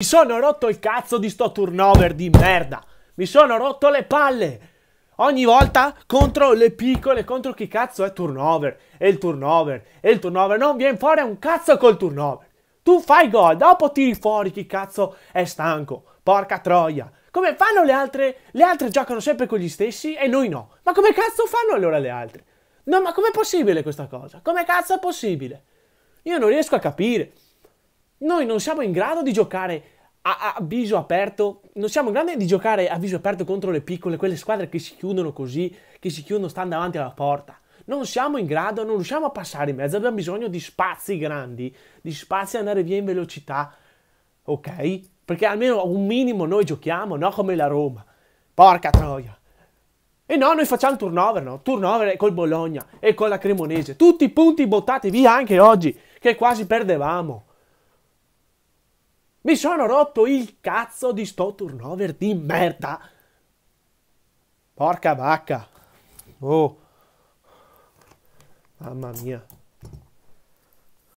Mi sono rotto il cazzo di sto turnover di merda. Mi sono rotto le palle. Ogni volta contro le piccole, contro chi cazzo è turnover. E il turnover, e il turnover. Non viene fuori un cazzo col turnover. Tu fai gol, dopo tiri fuori chi cazzo è stanco. Porca troia. Come fanno le altre? Le altre giocano sempre con gli stessi e noi no. Ma come cazzo fanno allora le altre? No, ma com'è possibile questa cosa? Come cazzo è possibile? Io non riesco a capire. Noi non siamo in grado di giocare a, a, viso aperto, non siamo in grado di giocare a viso aperto contro le piccole, quelle squadre che si chiudono così, che si chiudono stando davanti alla porta. Non siamo in grado, non riusciamo a passare in mezzo, abbiamo bisogno di spazi grandi, di spazi a andare via in velocità, ok? Perché almeno un minimo noi giochiamo, no come la Roma. Porca troia! E no, noi facciamo turnover, no? Turnover col Bologna e con la Cremonese. Tutti i punti buttati via anche oggi, che quasi perdevamo. Mi sono rotto il cazzo di sto turnover di merda. Porca vacca. Oh. Mamma mia.